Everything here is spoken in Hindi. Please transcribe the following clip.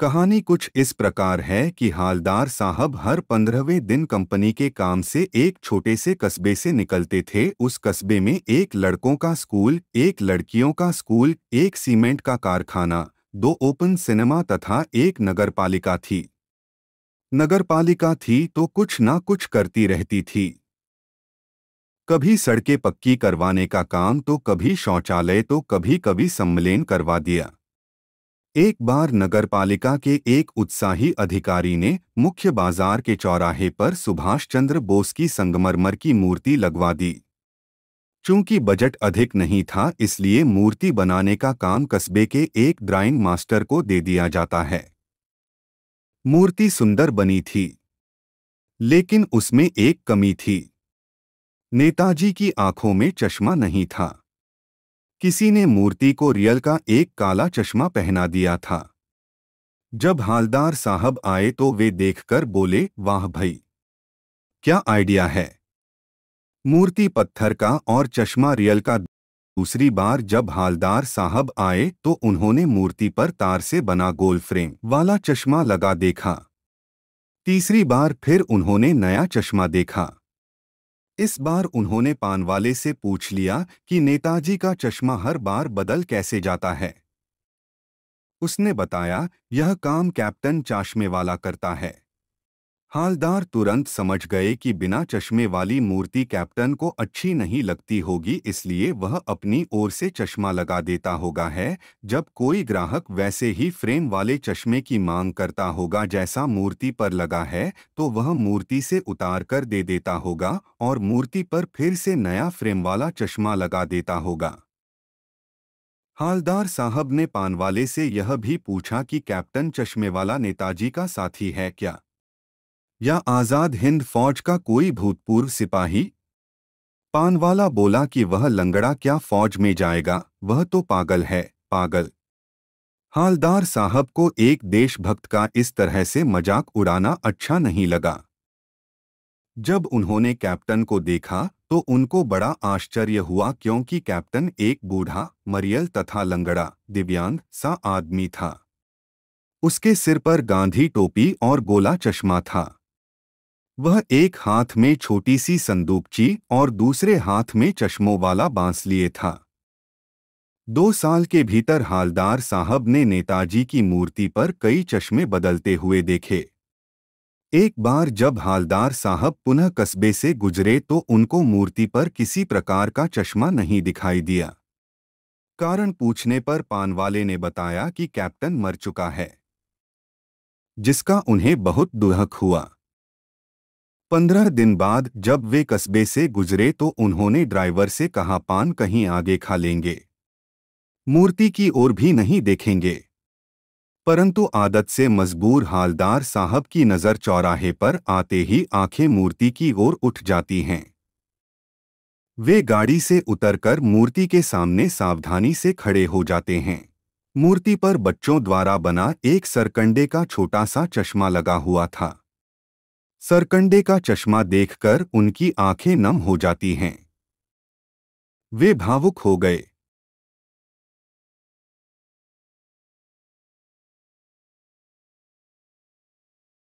कहानी कुछ इस प्रकार है कि हालदार साहब हर पंद्रहवें दिन कंपनी के काम से एक छोटे से कस्बे से निकलते थे उस कस्बे में एक लड़कों का स्कूल एक लड़कियों का स्कूल एक सीमेंट का कारखाना दो ओपन सिनेमा तथा एक नगरपालिका थी नगरपालिका थी तो कुछ ना कुछ करती रहती थी कभी सड़कें पक्की करवाने का काम तो कभी शौचालय तो कभी कभी सम्मेलन करवा दिया एक बार नगरपालिका के एक उत्साही अधिकारी ने मुख्य बाजार के चौराहे पर सुभाष चंद्र बोस की संगमरमर की मूर्ति लगवा दी चूंकि बजट अधिक नहीं था इसलिए मूर्ति बनाने का काम कस्बे के एक ड्राइंग मास्टर को दे दिया जाता है मूर्ति सुंदर बनी थी लेकिन उसमें एक कमी थी नेताजी की आंखों में चश्मा नहीं था किसी ने मूर्ति को रियल का एक काला चश्मा पहना दिया था जब हालदार साहब आए तो वे देखकर बोले वाह भाई क्या आइडिया है मूर्ति पत्थर का और चश्मा रियल का दूसरी बार जब हालदार साहब आए तो उन्होंने मूर्ति पर तार से बना गोल फ्रेम वाला चश्मा लगा देखा तीसरी बार फिर उन्होंने नया चश्मा देखा इस बार उन्होंने पानवाले से पूछ लिया कि नेताजी का चश्मा हर बार बदल कैसे जाता है उसने बताया यह काम कैप्टन चाश्मे वाला करता है हालदार तुरंत समझ गए कि बिना चश्मे वाली मूर्ति कैप्टन को अच्छी नहीं लगती होगी इसलिए वह अपनी ओर से चश्मा लगा देता होगा है जब कोई ग्राहक वैसे ही फ्रेम वाले चश्मे की मांग करता होगा जैसा मूर्ति पर लगा है तो वह मूर्ति से उतार कर दे देता होगा और मूर्ति पर फिर से नया फ्रेम वाला चश्मा लगा देता होगा हालदार साहब ने पानवाले से यह भी पूछा कि कैप्टन चश्मे वाला नेताजी का साथी है क्या या आज़ाद हिंद फौज का कोई भूतपूर्व सिपाही पानवाला बोला कि वह लंगड़ा क्या फौज में जाएगा वह तो पागल है पागल हालदार साहब को एक देशभक्त का इस तरह से मजाक उड़ाना अच्छा नहीं लगा जब उन्होंने कैप्टन को देखा तो उनको बड़ा आश्चर्य हुआ क्योंकि कैप्टन एक बूढ़ा मरियल तथा लंगड़ा दिव्यांग सा आदमी था उसके सिर पर गांधी टोपी और गोला चश्मा था वह एक हाथ में छोटी सी संदूकची और दूसरे हाथ में चश्मों वाला बांस लिए था दो साल के भीतर हालदार साहब ने नेताजी की मूर्ति पर कई चश्मे बदलते हुए देखे एक बार जब हालदार साहब पुनः कस्बे से गुजरे तो उनको मूर्ति पर किसी प्रकार का चश्मा नहीं दिखाई दिया कारण पूछने पर पानवाले ने बताया कि कैप्टन मर चुका है जिसका उन्हें बहुत दुहक हुआ पंद्रह दिन बाद जब वे कस्बे से गुजरे तो उन्होंने ड्राइवर से कहा पान कहीं आगे खा लेंगे मूर्ति की ओर भी नहीं देखेंगे परंतु आदत से मजबूर हालदार साहब की नज़र चौराहे पर आते ही आंखें मूर्ति की ओर उठ जाती हैं वे गाड़ी से उतरकर मूर्ति के सामने सावधानी से खड़े हो जाते हैं मूर्ति पर बच्चों द्वारा बना एक सरकंडे का छोटा सा चश्मा लगा हुआ था सरकंडे का चश्मा देखकर उनकी आंखें नम हो जाती हैं वे भावुक हो गए